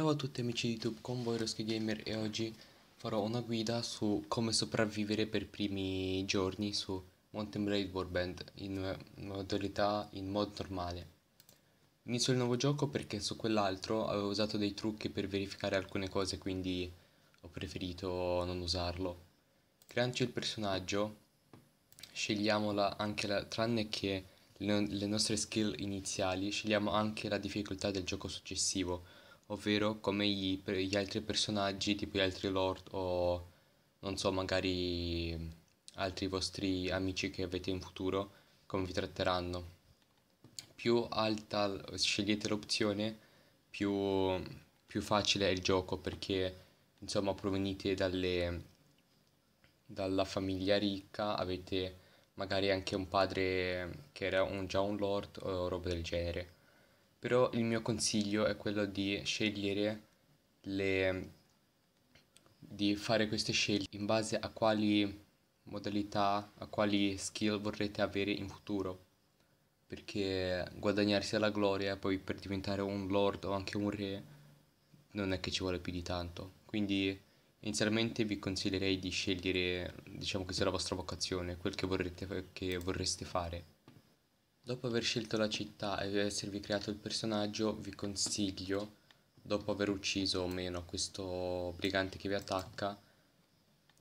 Ciao a tutti amici di YouTube, con voi Rescue Gamer e oggi farò una guida su come sopravvivere per i primi giorni su Mountain Blade Warband in modalità in mod normale. Inizio il nuovo gioco perché su quell'altro avevo usato dei trucchi per verificare alcune cose quindi ho preferito non usarlo. Creandoci il personaggio, scegliamola anche la, tranne che le, le nostre skill iniziali, scegliamo anche la difficoltà del gioco successivo ovvero come gli, gli altri personaggi, tipo gli altri lord o non so, magari altri vostri amici che avete in futuro, come vi tratteranno. Più alta scegliete l'opzione, più, più facile è il gioco perché insomma provenite dalle, dalla famiglia ricca, avete magari anche un padre che era un, già un lord o roba del genere però il mio consiglio è quello di scegliere le... di fare queste scelte in base a quali modalità, a quali skill vorrete avere in futuro. Perché guadagnarsi la gloria poi per diventare un lord o anche un re non è che ci vuole più di tanto. Quindi inizialmente vi consiglierei di scegliere, diciamo che sia la vostra vocazione, quel che, vorrete, che vorreste fare. Dopo aver scelto la città e esservi creato il personaggio, vi consiglio, dopo aver ucciso o meno questo brigante che vi attacca,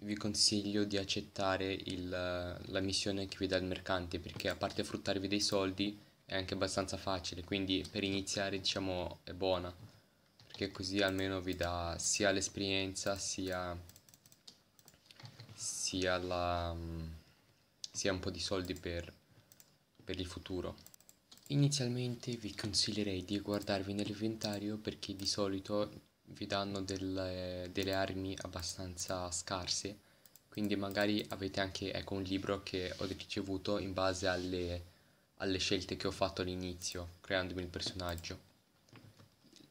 vi consiglio di accettare il, la missione che vi dà il mercante, perché a parte fruttarvi dei soldi è anche abbastanza facile, quindi per iniziare diciamo è buona, perché così almeno vi dà sia l'esperienza sia, sia, sia un po' di soldi per per il futuro. Inizialmente vi consiglierei di guardarvi nell'inventario perché di solito vi danno delle, delle armi abbastanza scarse quindi magari avete anche ecco, un libro che ho ricevuto in base alle, alle scelte che ho fatto all'inizio creandomi il personaggio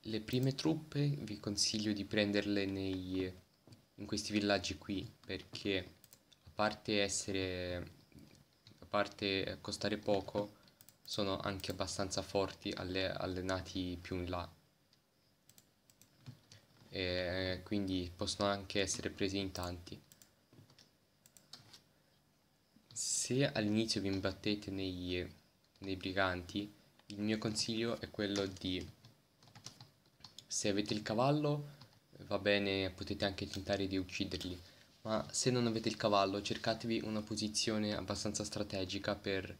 le prime truppe vi consiglio di prenderle nei, in questi villaggi qui perché a parte essere parte costare ecco, poco, sono anche abbastanza forti alle, allenati più in là. E eh, quindi possono anche essere presi in tanti. Se all'inizio vi imbattete nei, nei briganti, il mio consiglio è quello di, se avete il cavallo, va bene, potete anche tentare di ucciderli ma se non avete il cavallo cercatevi una posizione abbastanza strategica per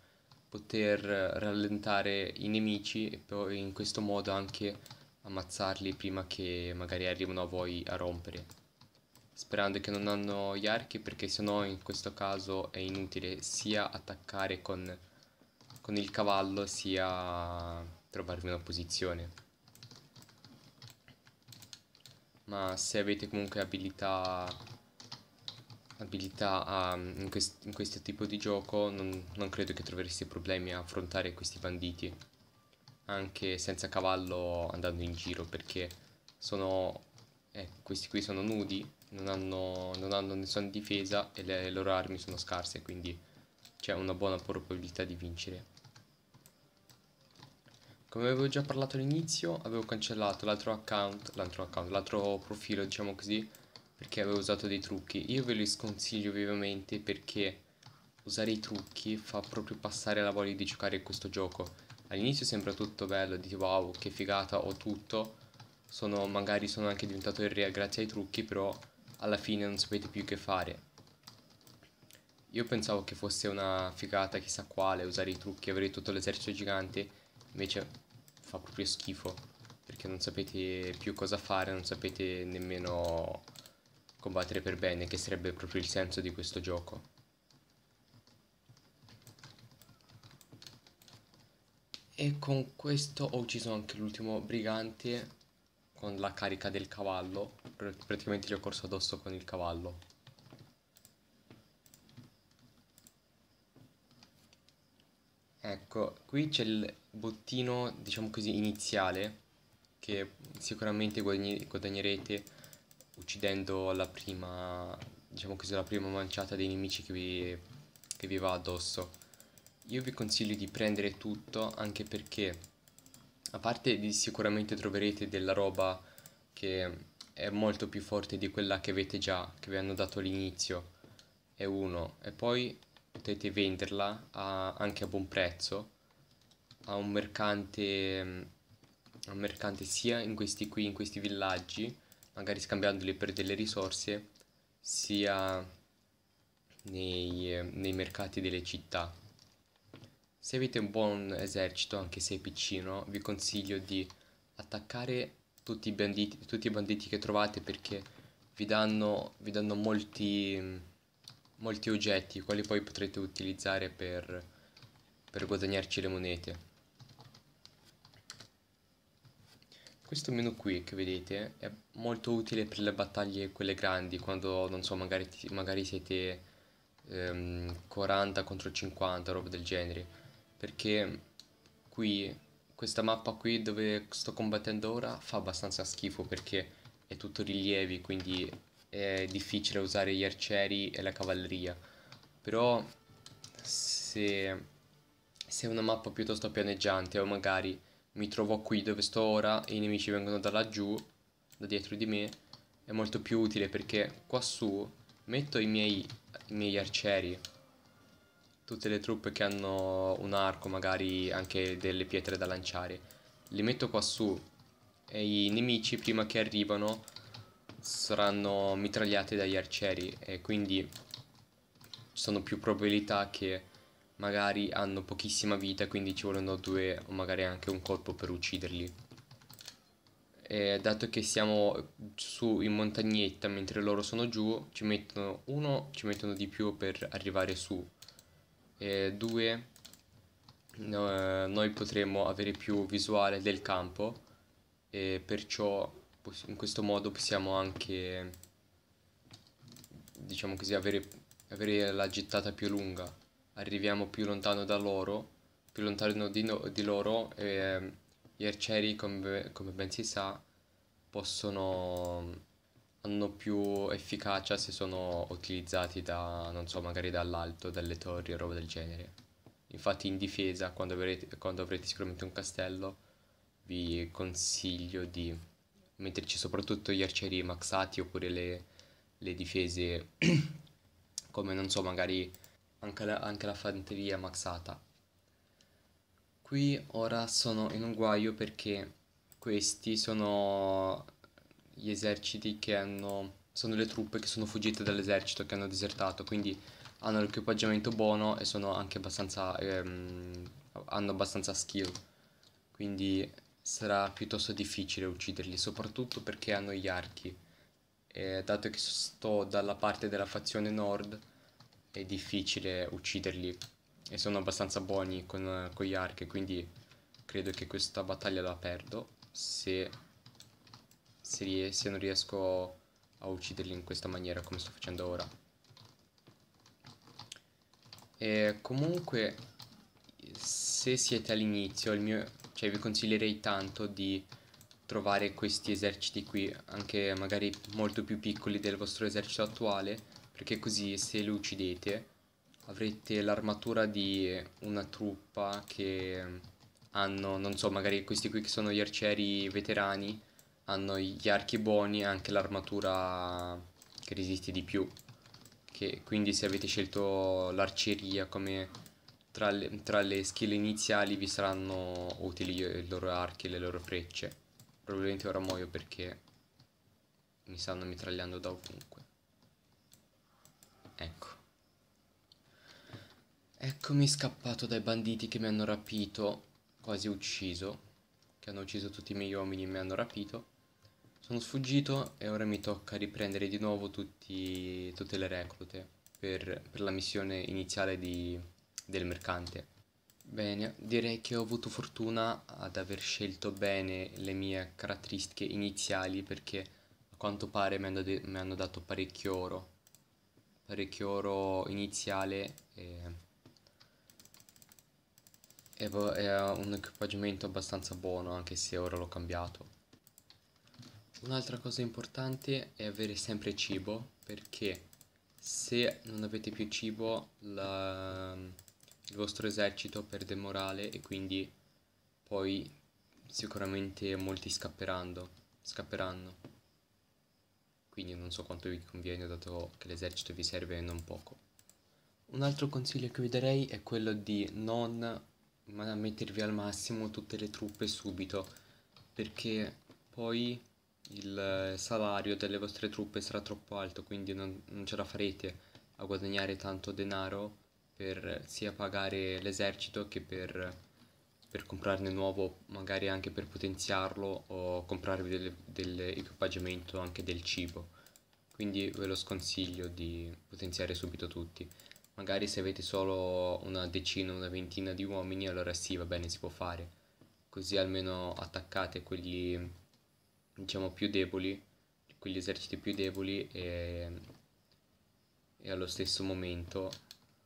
poter eh, rallentare i nemici e poi in questo modo anche ammazzarli prima che magari arrivino a voi a rompere sperando che non hanno gli archi perché sennò in questo caso è inutile sia attaccare con, con il cavallo sia trovarvi una posizione ma se avete comunque abilità abilità a, in, quest- in, questo tipo di gioco non, non credo che troveresti problemi a affrontare questi banditi anche senza cavallo andando in giro perché sono eh, questi qui sono nudi non hanno, non hanno nessuna difesa e le, le loro armi sono scarse quindi c'è una buona probabilità di vincere come avevo già parlato all'inizio avevo cancellato l'altro account l'altro account l'altro profilo diciamo così perché avevo usato dei trucchi. Io ve li sconsiglio vivamente perché usare i trucchi fa proprio passare la voglia di giocare a questo gioco. All'inizio sembra tutto bello, dici wow che figata ho tutto, sono, magari sono anche diventato il re grazie ai trucchi, però alla fine non sapete più che fare. Io pensavo che fosse una figata chissà quale usare i trucchi, avrei tutto l'esercito gigante, invece fa proprio schifo, perché non sapete più cosa fare, non sapete nemmeno combattere per bene, che sarebbe proprio il senso di questo gioco. E con questo ho ucciso anche l'ultimo brigante con la carica del cavallo. Pr praticamente gli ho corso addosso con il cavallo. Ecco, qui c'è il bottino, diciamo così, iniziale, che sicuramente guadagnerete uccidendo la prima, diciamo così, la prima manciata dei nemici che vi, che vi va addosso. Io vi consiglio di prendere tutto anche perché, a parte di sicuramente troverete della roba che è molto più forte di quella che avete già, che vi hanno dato all'inizio, è uno, e poi potete venderla a, anche a buon prezzo a un mercante, a un mercante sia in questi qui, in questi villaggi, magari scambiandoli per delle risorse sia nei, nei mercati delle città. Se avete un buon esercito, anche se è piccino, vi consiglio di attaccare tutti i banditi, tutti i banditi che trovate perché vi danno, vi danno molti, molti oggetti, quali poi potrete utilizzare per, per guadagnarci le monete. Questo menu qui che vedete è molto utile per le battaglie quelle grandi, quando non so, magari, magari siete ehm, 40 contro 50, roba del genere. Perché qui, questa mappa qui dove sto combattendo ora fa abbastanza schifo perché è tutto rilievi, quindi è difficile usare gli arcieri e la cavalleria. Però se, se è una mappa piuttosto pianeggiante o magari mi trovo qui dove sto ora e i nemici vengono da laggiù, da dietro di me, è molto più utile perché quassù metto i miei, i miei arcieri, tutte le truppe che hanno un arco, magari anche delle pietre da lanciare, li metto quassù e i nemici prima che arrivano saranno mitragliati dagli arcieri e quindi ci sono più probabilità che magari hanno pochissima vita quindi ci vogliono due o magari anche un colpo per ucciderli. E dato che siamo su in montagnetta mentre loro sono giù, ci mettono uno, ci mettono di più per arrivare su. E due, no, noi potremmo avere più visuale del campo e perciò in questo modo possiamo anche diciamo così avere, avere la gettata più lunga arriviamo più lontano da loro, più lontano di, no, di loro e ehm, gli arcieri come, come ben si sa possono hanno più efficacia se sono utilizzati da, non so, magari dall'alto, dalle torri o roba del genere. Infatti in difesa, quando avrete, quando avrete sicuramente un castello, vi consiglio di metterci soprattutto gli arcieri maxati oppure le, le difese come, non so, magari anche la, anche la fanteria maxata. Qui ora sono in un guaio perché questi sono gli eserciti che hanno... sono le truppe che sono fuggite dall'esercito, che hanno desertato, quindi hanno l'equipaggiamento buono e sono anche abbastanza... Ehm, hanno abbastanza skill. Quindi sarà piuttosto difficile ucciderli, soprattutto perché hanno gli archi. E dato che sto dalla parte della fazione nord è difficile ucciderli e sono abbastanza buoni con, con gli archi, quindi credo che questa battaglia la perdo se, se, ries se non riesco a ucciderli in questa maniera come sto facendo ora. E comunque se siete all'inizio, cioè vi consiglierei tanto di trovare questi eserciti qui, anche magari molto più piccoli del vostro esercito attuale, perché così se le uccidete avrete l'armatura di una truppa che hanno, non so, magari questi qui che sono gli arcieri veterani hanno gli archi buoni e anche l'armatura che resiste di più. Che, quindi se avete scelto l'arcieria come tra le, tra le, skill iniziali vi saranno utili i loro archi e le loro frecce. Probabilmente ora muoio perché mi stanno mitragliando da ovunque. Ecco. Eccomi scappato dai banditi che mi hanno rapito, quasi ucciso, che hanno ucciso tutti i miei uomini e mi hanno rapito. Sono sfuggito e ora mi tocca riprendere di nuovo tutti, tutte le reclute per, per la missione iniziale di, del mercante. Bene, direi che ho avuto fortuna ad aver scelto bene le mie caratteristiche iniziali perché a quanto pare mi hanno, mi hanno dato parecchio oro parecchio oro iniziale e, e è un equipaggiamento abbastanza buono anche se ora l'ho cambiato. Un'altra cosa importante è avere sempre cibo perché se non avete più cibo la, il vostro esercito perde morale e quindi poi sicuramente molti scapperanno quindi non so quanto vi conviene dato che l'esercito vi serve non poco. Un altro consiglio che vi darei è quello di non mettervi al massimo tutte le truppe subito, perché poi il salario delle vostre truppe sarà troppo alto, quindi non, non ce la farete a guadagnare tanto denaro per sia pagare l'esercito che per per comprarne nuovo, magari anche per potenziarlo o comprarvi dell'equipaggiamento anche del cibo. Quindi ve lo sconsiglio di potenziare subito tutti. Magari se avete solo una decina, una ventina di uomini, allora sì, va bene, si può fare. Così almeno attaccate quelli, diciamo, più deboli, quegli eserciti più deboli e, e allo stesso momento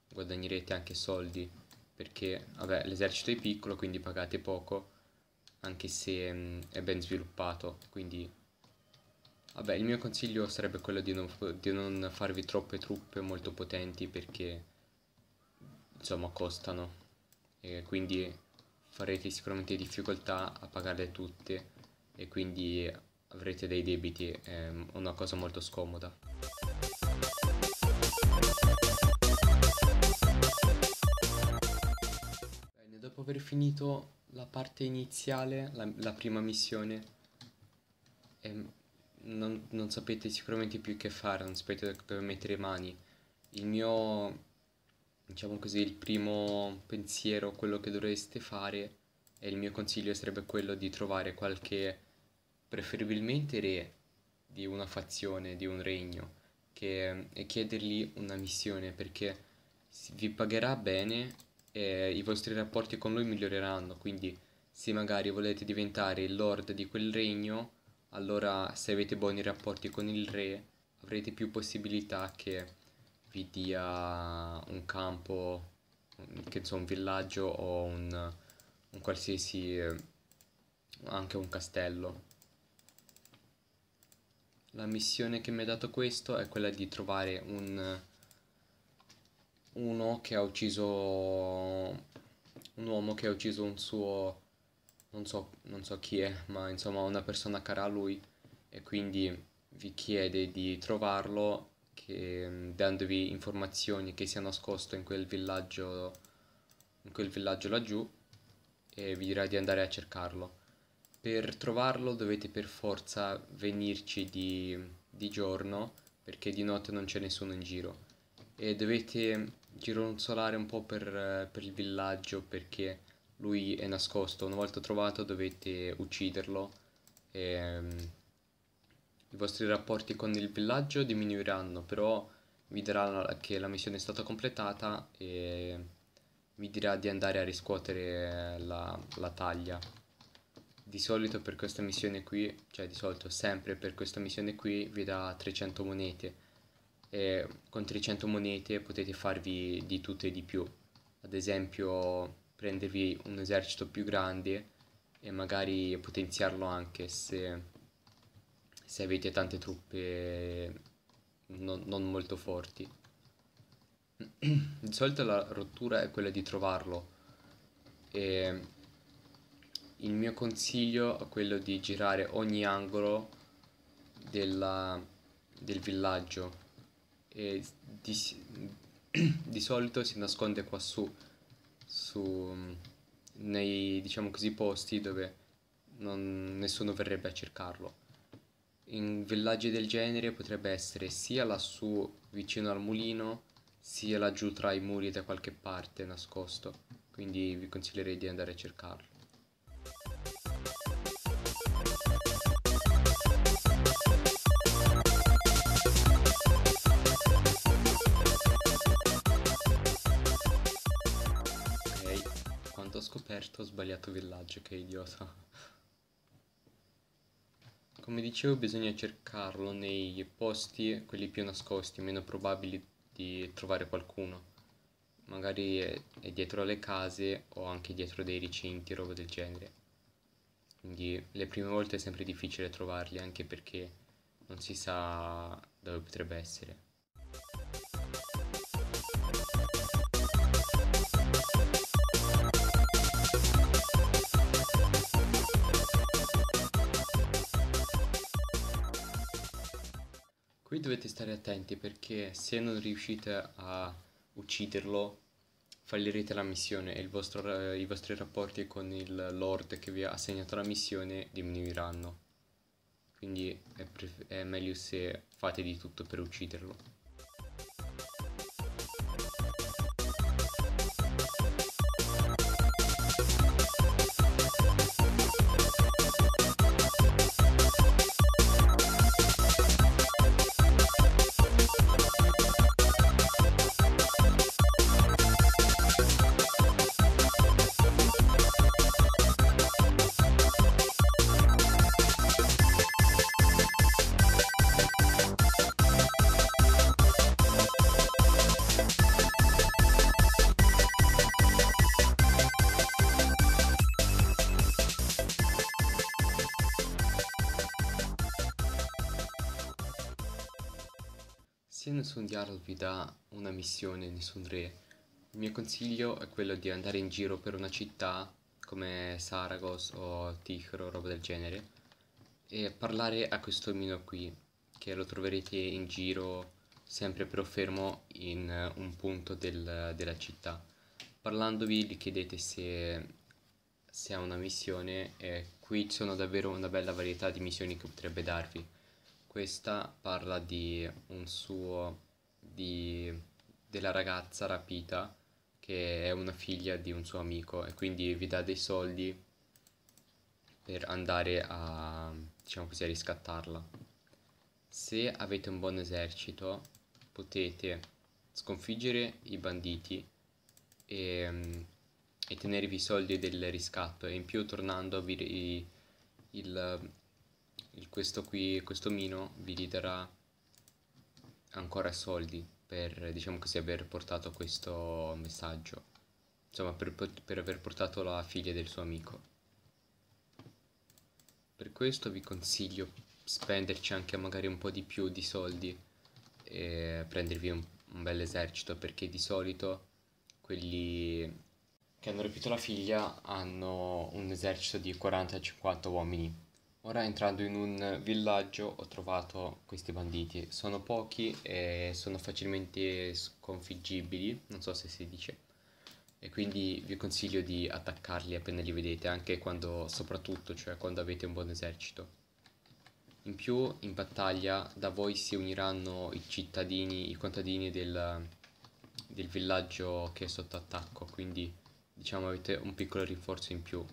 guadagnerete anche soldi perché vabbè, l'esercito è piccolo quindi pagate poco anche se mh, mm, è ben sviluppato quindi vabbè il mio consiglio sarebbe quello di non, di non farvi troppe truppe molto potenti perché insomma costano e quindi farete sicuramente difficoltà a pagarle tutte e quindi avrete dei debiti è una cosa molto scomoda dopo aver finito la parte iniziale, la, la prima missione, non, non, sapete sicuramente più che fare, non sapete dove mettere le mani. Il mio, diciamo così, il primo pensiero, quello che dovreste fare, e il mio consiglio sarebbe quello di trovare qualche, preferibilmente re di una fazione, di un regno, che, e chiedergli una missione, perché vi pagherà bene eh, i vostri rapporti con lui miglioreranno, quindi se magari volete diventare il lord di quel regno, allora se avete buoni rapporti con il re avrete più possibilità che vi dia un campo, che so, un villaggio o un, un qualsiasi, anche un castello. La missione che mi ha dato questo è quella di trovare un uno che ha ucciso un uomo che ha ucciso un suo non so, non so chi è, ma insomma una persona cara a lui e quindi vi chiede di trovarlo che, dandovi informazioni che sia nascosto in quel villaggio in quel villaggio laggiù e vi dirà di andare a cercarlo. Per trovarlo dovete per forza venirci di, di giorno perché di notte non c'è nessuno in giro e dovete gironzolare un po' per, per il villaggio perché lui è nascosto. Una volta trovato dovete ucciderlo. E, um, I vostri rapporti con il villaggio diminuiranno, però vi dirà che la missione è stata completata e vi dirà di andare a riscuotere la, la taglia. Di solito per questa missione qui, cioè di solito sempre per questa missione qui, vi dà 300 monete e con 300 monete potete farvi di tutto e di più. Ad esempio prendervi un esercito più grande e magari potenziarlo anche se, se avete tante truppe non, non molto forti. di solito la rottura è quella di trovarlo e il mio consiglio è quello di girare ogni angolo della, del villaggio e di, di solito si nasconde qua su, su nei diciamo così, posti dove non, nessuno verrebbe a cercarlo. In villaggi del genere potrebbe essere sia lassù vicino al mulino, sia laggiù tra i muri da qualche parte nascosto, quindi vi consiglierei di andare a cercarlo. certo ho sbagliato villaggio, che idiota. Come dicevo bisogna cercarlo nei posti, quelli più nascosti, meno probabili di trovare qualcuno. Magari è, è dietro le case o anche dietro dei recinti roba del genere. Quindi le prime volte è sempre difficile trovarli, anche perché non si sa dove potrebbe essere. dovete stare attenti perché se non riuscite a ucciderlo fallirete la missione e vostro, i vostri rapporti con il Lord che vi ha assegnato la missione diminuiranno. Quindi è, è meglio se fate di tutto per ucciderlo. da una missione, nessun re. Il mio consiglio è quello di andare in giro per una città come Saragos o Ticro, roba del genere, e parlare a questo omino qui, che lo troverete in giro sempre però fermo in eh, un punto del, della città. Parlandovi gli chiedete se, se ha una missione e qui ci sono davvero una bella varietà di missioni che potrebbe darvi. Questa parla di un suo di, della ragazza rapita che è una figlia di un suo amico e quindi vi dà dei soldi per andare a, diciamo così, a riscattarla. Se avete un buon esercito potete sconfiggere i banditi e, e tenervi i soldi del riscatto e in più tornando vi, il, il, questo qui, questo mino vi riderà ancora soldi per, diciamo così, aver portato questo messaggio. Insomma, per, per aver portato la figlia del suo amico. Per questo vi consiglio spenderci anche magari un po' di più di soldi e prendervi un, un bel esercito perché di solito quelli che hanno rapito la figlia hanno un esercito di 40-50 uomini Ora entrando in un villaggio ho trovato questi banditi, sono pochi e sono facilmente sconfiggibili, non so se si dice, e quindi vi consiglio di attaccarli appena li vedete, anche quando, soprattutto, cioè quando avete un buon esercito. In più, in battaglia, da voi si uniranno i cittadini, i contadini del, del villaggio che è sotto attacco, quindi diciamo avete un piccolo rinforzo in più.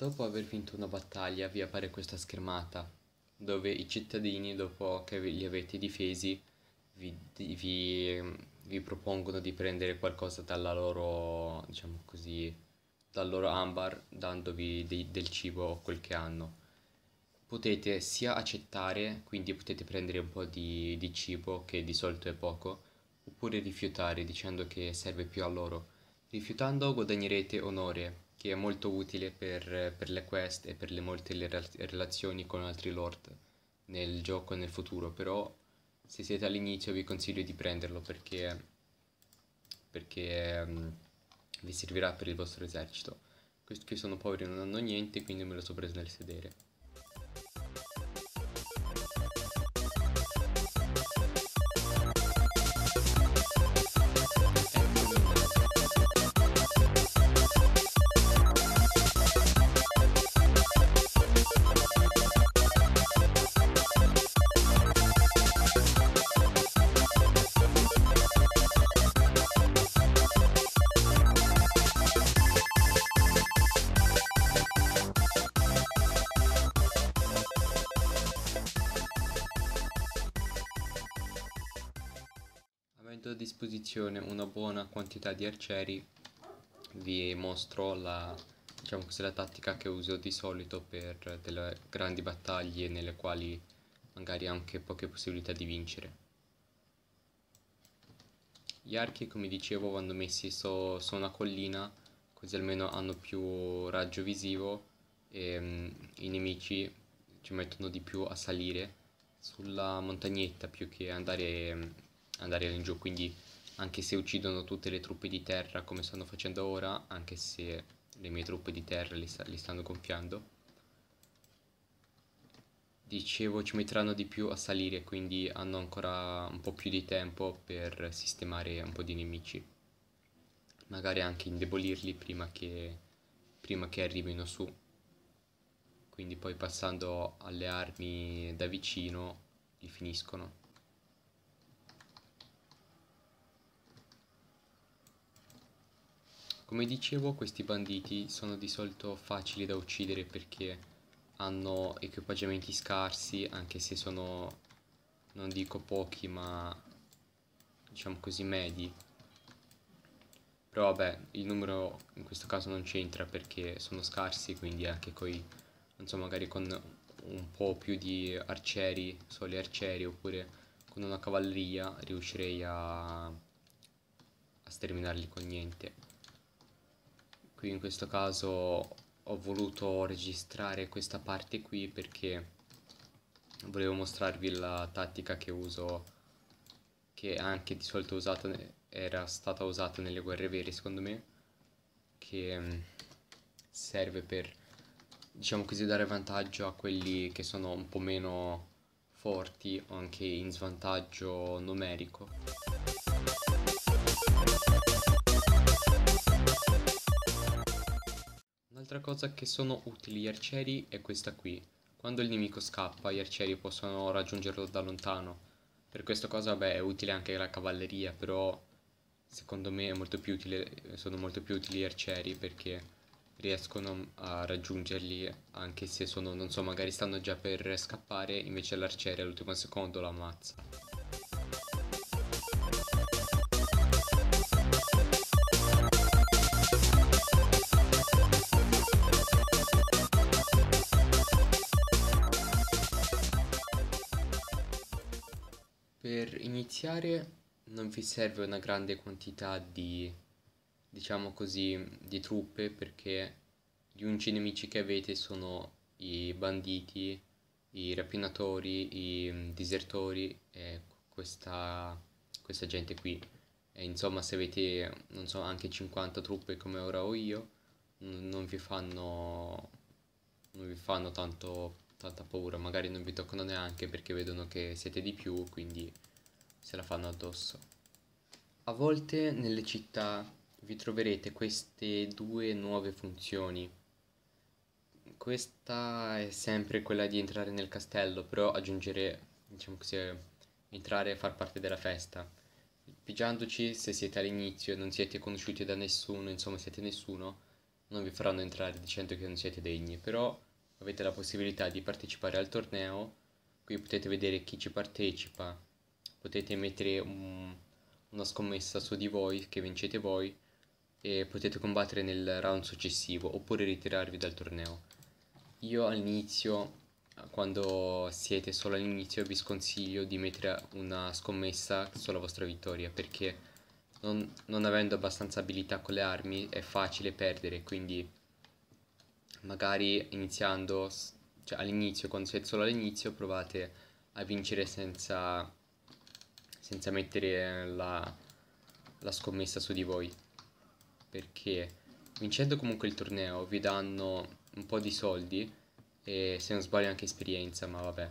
Dopo aver vinto una battaglia vi appare questa schermata dove i cittadini dopo che li avete difesi vi, vi, vi propongono di prendere qualcosa dalla loro, diciamo così, dal loro ambar dandovi dei, del cibo o quel che hanno. Potete sia accettare, quindi potete prendere un po' di, di cibo che di solito è poco, oppure rifiutare dicendo che serve più a loro. Rifiutando guadagnerete onore, che è molto utile per, per le quest e per le molte le relazioni con altri lord nel gioco e nel futuro, però se siete all'inizio vi consiglio di prenderlo perché, perché um, vi servirà per il vostro esercito. Questi qui sono poveri, non hanno niente, quindi me lo sono preso nel sedere. colazione una buona quantità di arcieri vi mostro la, diciamo così, la tattica che uso di solito per delle grandi battaglie nelle quali magari anche poche possibilità di vincere. Gli archi come dicevo vanno messi su so, so una collina così almeno hanno più raggio visivo e um, i nemici ci mettono di più a salire sulla montagnetta più che andare, mm, andare in giù quindi anche se uccidono tutte le truppe di terra come stanno facendo ora, anche se le mie truppe di terra li, sta, li stanno gonfiando. Dicevo ci metteranno di più a salire, quindi hanno ancora un po' più di tempo per sistemare un po' di nemici. Magari anche indebolirli prima che, prima che arrivino su. Quindi poi passando alle armi da vicino li finiscono. Come dicevo questi banditi sono di solito facili da uccidere perché hanno equipaggiamenti scarsi anche se sono non dico pochi ma diciamo così medi però vabbè il numero in questo caso non c'entra perché sono scarsi quindi anche coi non so magari con un po' più di arcieri soli arcieri oppure con una cavalleria riuscirei a, a sterminarli con niente quindi in questo caso ho voluto registrare questa parte qui perché volevo mostrarvi la tattica che uso che anche di solito usata era stata usata nelle guerre vere secondo me che mm, serve per diciamo così dare vantaggio a quelli che sono un po' meno forti o anche in svantaggio numerico Un'altra cosa che sono utili gli arcieri è questa qui. Quando il nemico scappa, gli arcieri possono raggiungerlo da lontano. Per questa cosa, beh, è utile anche la cavalleria, però secondo me molto utile, sono molto più utili gli arcieri perché riescono a raggiungerli anche se sono, non so, magari stanno già per scappare, invece l'arciere all'ultimo secondo lo ammazza. iniziare non vi serve una grande quantità di, diciamo così, di truppe perché gli unici nemici che avete sono i banditi, i rapinatori, i mm, disertori e questa, questa gente qui. E insomma se avete, non so, anche 50 truppe come ora ho io, non vi fanno, non vi fanno tanto, tanta paura, magari non vi toccano neanche perché vedono che siete di più, quindi se la fanno addosso. A volte nelle città vi troverete queste due nuove funzioni. Questa è sempre quella di entrare nel castello, però aggiungere, diciamo così, entrare e far parte della festa. Pigiandoci, se siete all'inizio e non siete conosciuti da nessuno, insomma siete nessuno, non vi faranno entrare dicendo che non siete degni, però avete la possibilità di partecipare al torneo, qui potete vedere chi ci partecipa, potete mettere un, una scommessa su di voi che vincete voi e potete combattere nel round successivo oppure ritirarvi dal torneo. Io all'inizio, quando siete solo all'inizio, vi sconsiglio di mettere una scommessa sulla vostra vittoria perché non, non avendo abbastanza abilità con le armi è facile perdere, quindi magari iniziando, cioè all'inizio, quando siete solo all'inizio, provate a vincere senza senza mettere la, la scommessa su di voi. Perché vincendo comunque il torneo vi danno un po' di soldi e se non sbaglio anche esperienza, ma vabbè.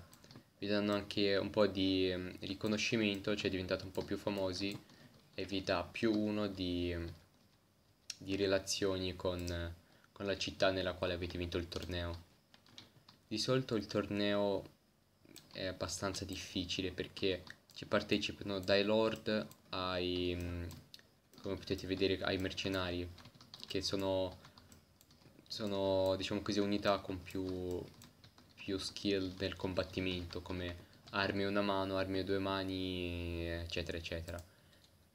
Vi danno anche un po' di um, riconoscimento, cioè diventate un po' più famosi e vi dà più uno di, di relazioni con, con la città nella quale avete vinto il torneo. Di solito il torneo è abbastanza difficile perché ci partecipano dai lord ai, mm, come potete vedere, ai mercenari, che sono, sono diciamo così, unità con più, più skill del combattimento, come armi a una mano, armi a due mani, eccetera, eccetera.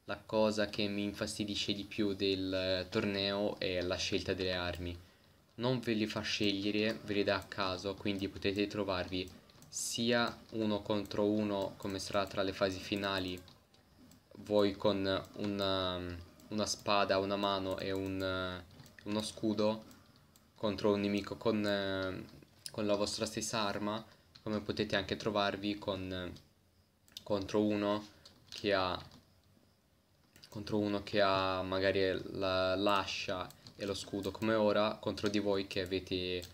La cosa che mi infastidisce di più del eh, torneo è la scelta delle armi. Non ve li fa scegliere, ve li dà a caso, quindi potete trovarvi sia uno contro uno come sarà tra le fasi finali voi con una, um, una spada, una mano e un, uh, uno scudo contro un nemico con, uh, con, la vostra stessa arma come potete anche trovarvi con, uh, contro uno che ha contro uno che ha magari l'ascia la, e lo scudo come ora contro di voi che avete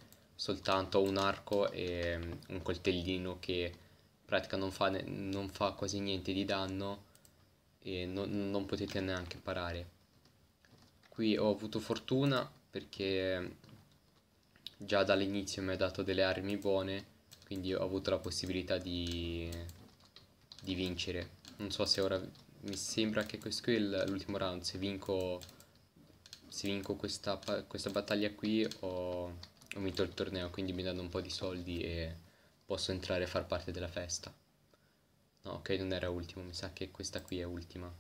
soltanto un arco e mm, un coltellino che in pratica non fa, non fa quasi niente di danno e non, non potete neanche parare. Qui ho avuto fortuna perché mm, già dall'inizio mi ha dato delle armi buone, quindi ho avuto la possibilità di, di vincere. Non so se ora mi sembra che questo qui è l'ultimo round, se vinco, se vinco questa, questa battaglia qui ho ho vinto il torneo, quindi mi danno un po' di soldi e posso entrare a far parte della festa. No, ok, non era ultimo, mi sa che questa qui è ultima.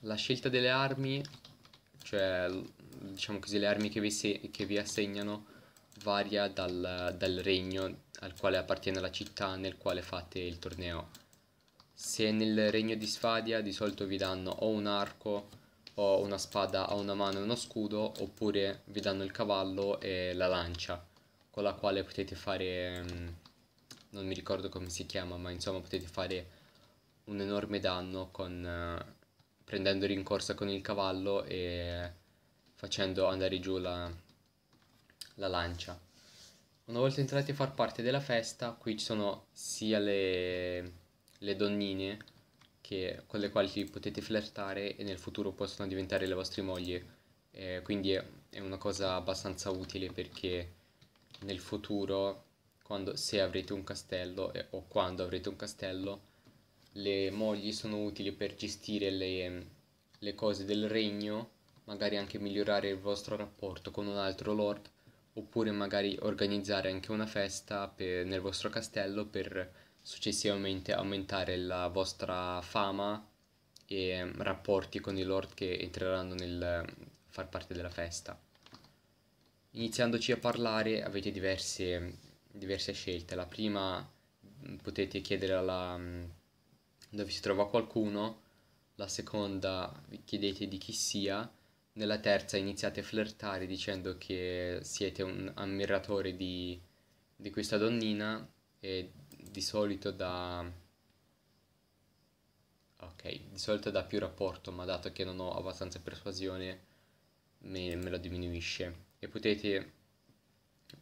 La scelta delle armi, cioè diciamo così le armi che vi, che vi assegnano, varia dal, dal regno al quale appartiene la città nel quale fate il torneo. Se nel regno di Sfadia di solito vi danno o un arco o una spada a una mano e uno scudo, oppure vi danno il cavallo e la lancia, con la quale potete fare, mm, non mi ricordo come si chiama, ma insomma potete fare un enorme danno con, eh, prendendo rincorsa con il cavallo e facendo andare giù la, la lancia. Una volta entrati a far parte della festa, qui ci sono sia le, le donnine che, con le quali potete flirtare e nel futuro possono diventare le vostre mogli. Eh, quindi è, è, una cosa abbastanza utile perché nel futuro, quando, se avrete un castello eh, o quando avrete un castello, le mogli sono utili per gestire le, le cose del regno, magari anche migliorare il vostro rapporto con un altro lord, oppure magari organizzare anche una festa per, nel vostro castello per successivamente aumentare la vostra fama e mm, rapporti con i lord che entreranno nel mm, far parte della festa. Iniziandoci a parlare avete diverse, mm, diverse scelte. La prima potete chiedere alla, dove si trova qualcuno, la seconda vi chiedete di chi sia, nella terza iniziate a flirtare dicendo che siete un ammiratore di, di questa donnina e di solito da ok di solito da più rapporto ma dato che non ho abbastanza persuasione me, me lo diminuisce e potete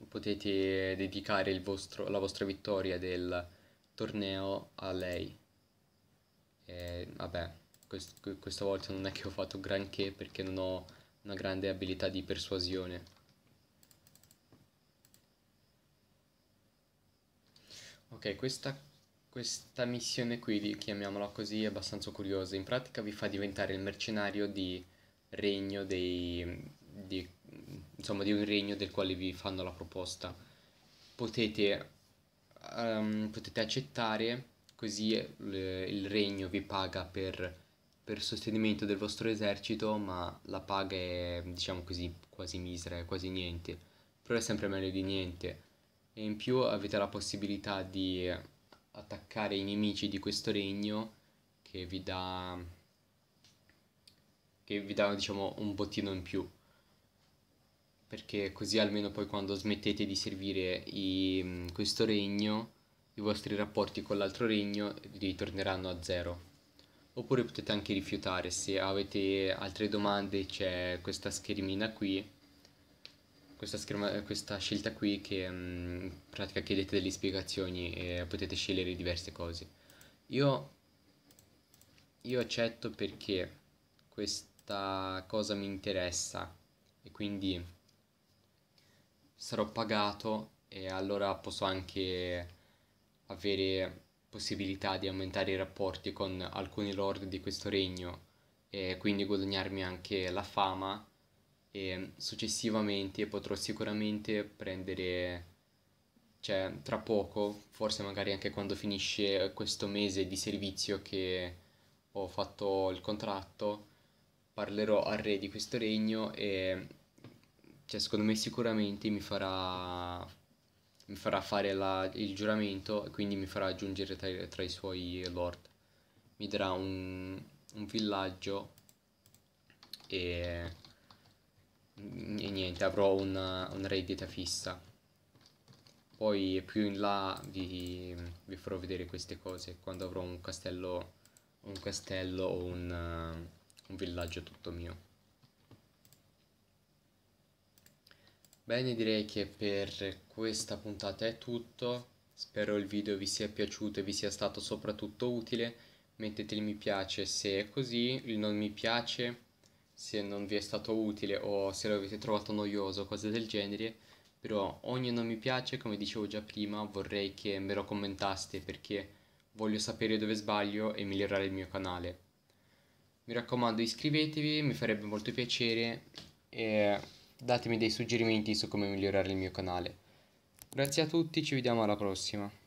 potete dedicare vostro, la vostra vittoria del torneo a lei e, vabbè quest, questa volta non è che ho fatto granché perché non ho una grande abilità di persuasione Ok, questa, questa missione qui, chiamiamola così, è abbastanza curiosa. In pratica vi fa diventare il mercenario di regno dei... Di, insomma, di un regno del quale vi fanno la proposta. Potete, um, potete accettare, così eh, il regno vi paga per, per sostenimento del vostro esercito, ma la paga è, diciamo così, quasi misera, è quasi niente. Però è sempre meglio di niente e in più avete la possibilità di attaccare i nemici di questo regno che vi dà che vi dà diciamo un bottino in più perché così almeno poi quando smettete di servire i, questo regno i vostri rapporti con l'altro regno ritorneranno a zero oppure potete anche rifiutare se avete altre domande c'è questa schermina qui questa, scherma, questa scelta qui che mh, mm, in pratica chiedete delle spiegazioni e potete scegliere diverse cose. Io, io accetto perché questa cosa mi interessa e quindi sarò pagato e allora posso anche avere possibilità di aumentare i rapporti con alcuni lord di questo regno e quindi guadagnarmi anche la fama e successivamente potrò sicuramente prendere, cioè tra poco, forse magari anche quando finisce questo mese di servizio che ho fatto il contratto, parlerò al re di questo regno e cioè, secondo me sicuramente mi farà, mi farà fare la, il giuramento e quindi mi farà aggiungere tra, tra, i suoi lord. Mi darà un, un villaggio e e niente avrò una, una rendita fissa poi più in là vi, vi, farò vedere queste cose quando avrò un castello un castello o un, uh, un villaggio tutto mio bene direi che per questa puntata è tutto spero il video vi sia piaciuto e vi sia stato soprattutto utile mettete il mi piace se è così il non mi piace se non vi è stato utile o se lo avete trovato noioso, cose del genere, però ogni non mi piace, come dicevo già prima, vorrei che me lo commentaste perché voglio sapere dove sbaglio e migliorare il mio canale. Mi raccomando iscrivetevi, mi farebbe molto piacere e datemi dei suggerimenti su come migliorare il mio canale. Grazie a tutti, ci vediamo alla prossima.